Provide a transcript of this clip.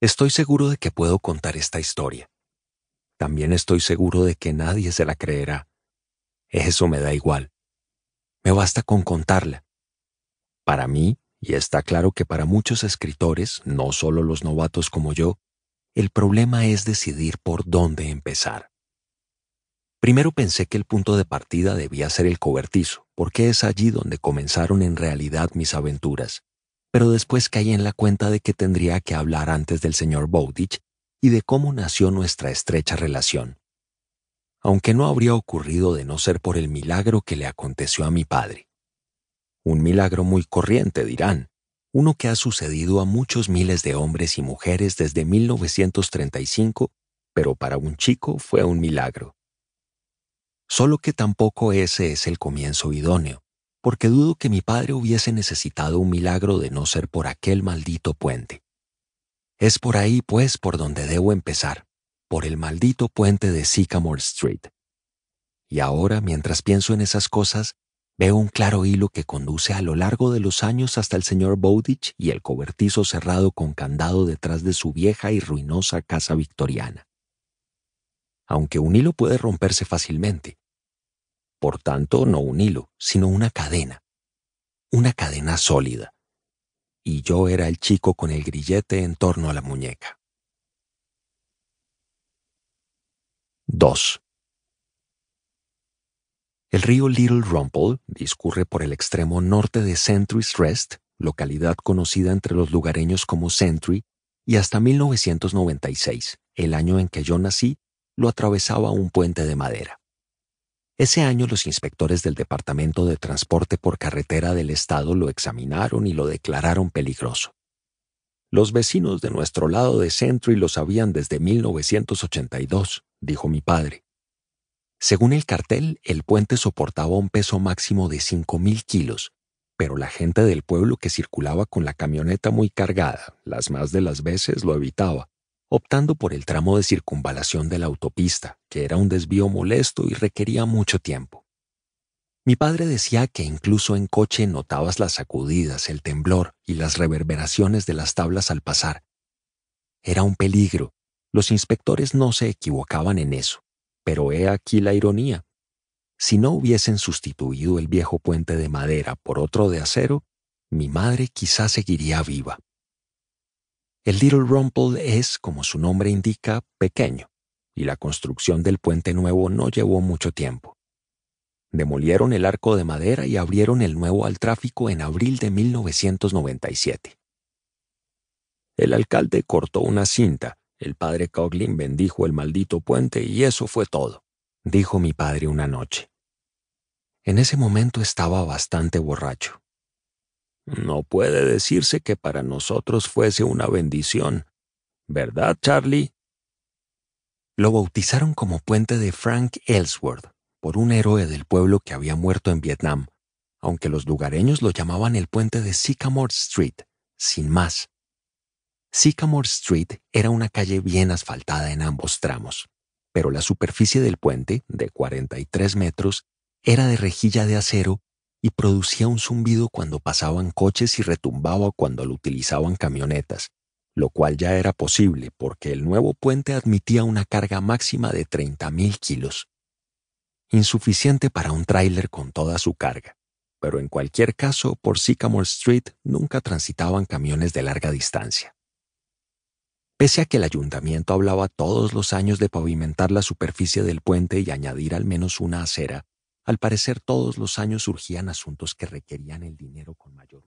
Estoy seguro de que puedo contar esta historia. También estoy seguro de que nadie se la creerá. Eso me da igual. Me basta con contarla. Para mí, y está claro que para muchos escritores, no solo los novatos como yo, el problema es decidir por dónde empezar. Primero pensé que el punto de partida debía ser el cobertizo, porque es allí donde comenzaron en realidad mis aventuras pero después caí en la cuenta de que tendría que hablar antes del señor Bowditch y de cómo nació nuestra estrecha relación. Aunque no habría ocurrido de no ser por el milagro que le aconteció a mi padre. Un milagro muy corriente, dirán, uno que ha sucedido a muchos miles de hombres y mujeres desde 1935, pero para un chico fue un milagro. Solo que tampoco ese es el comienzo idóneo porque dudo que mi padre hubiese necesitado un milagro de no ser por aquel maldito puente. Es por ahí, pues, por donde debo empezar, por el maldito puente de Sycamore Street. Y ahora, mientras pienso en esas cosas, veo un claro hilo que conduce a lo largo de los años hasta el señor Bowditch y el cobertizo cerrado con candado detrás de su vieja y ruinosa casa victoriana. Aunque un hilo puede romperse fácilmente, por tanto, no un hilo, sino una cadena. Una cadena sólida. Y yo era el chico con el grillete en torno a la muñeca. 2. El río Little Rumpel discurre por el extremo norte de Sentry's Rest, localidad conocida entre los lugareños como Sentry, y hasta 1996, el año en que yo nací, lo atravesaba un puente de madera. Ese año los inspectores del Departamento de Transporte por Carretera del Estado lo examinaron y lo declararon peligroso. Los vecinos de nuestro lado de centro y lo sabían desde 1982, dijo mi padre. Según el cartel, el puente soportaba un peso máximo de 5.000 kilos, pero la gente del pueblo que circulaba con la camioneta muy cargada, las más de las veces lo evitaba optando por el tramo de circunvalación de la autopista, que era un desvío molesto y requería mucho tiempo. Mi padre decía que incluso en coche notabas las sacudidas, el temblor y las reverberaciones de las tablas al pasar. Era un peligro. Los inspectores no se equivocaban en eso. Pero he aquí la ironía. Si no hubiesen sustituido el viejo puente de madera por otro de acero, mi madre quizá seguiría viva. El Little Rumple es, como su nombre indica, pequeño, y la construcción del puente nuevo no llevó mucho tiempo. Demolieron el arco de madera y abrieron el nuevo al tráfico en abril de 1997. El alcalde cortó una cinta, el padre Coughlin bendijo el maldito puente y eso fue todo, dijo mi padre una noche. En ese momento estaba bastante borracho. No puede decirse que para nosotros fuese una bendición. ¿Verdad, Charlie? Lo bautizaron como puente de Frank Ellsworth, por un héroe del pueblo que había muerto en Vietnam, aunque los lugareños lo llamaban el puente de Sycamore Street, sin más. Sycamore Street era una calle bien asfaltada en ambos tramos, pero la superficie del puente, de 43 metros, era de rejilla de acero y producía un zumbido cuando pasaban coches y retumbaba cuando lo utilizaban camionetas, lo cual ya era posible porque el nuevo puente admitía una carga máxima de 30.000 kilos. Insuficiente para un tráiler con toda su carga, pero en cualquier caso por Sycamore Street nunca transitaban camiones de larga distancia. Pese a que el ayuntamiento hablaba todos los años de pavimentar la superficie del puente y añadir al menos una acera, al parecer todos los años surgían asuntos que requerían el dinero con mayor